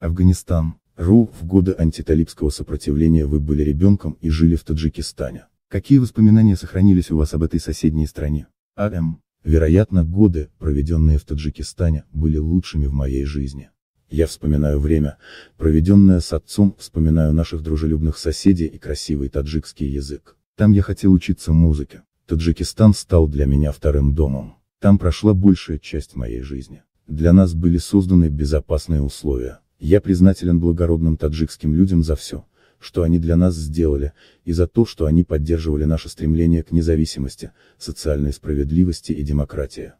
Афганистан. РУ, в годы антиталибского сопротивления вы были ребенком и жили в Таджикистане. Какие воспоминания сохранились у вас об этой соседней стране? А.М. Вероятно, годы, проведенные в Таджикистане, были лучшими в моей жизни. Я вспоминаю время, проведенное с отцом, вспоминаю наших дружелюбных соседей и красивый таджикский язык. Там я хотел учиться музыке. Таджикистан стал для меня вторым домом. Там прошла большая часть моей жизни. Для нас были созданы безопасные условия. Я признателен благородным таджикским людям за все, что они для нас сделали, и за то, что они поддерживали наше стремление к независимости, социальной справедливости и демократии.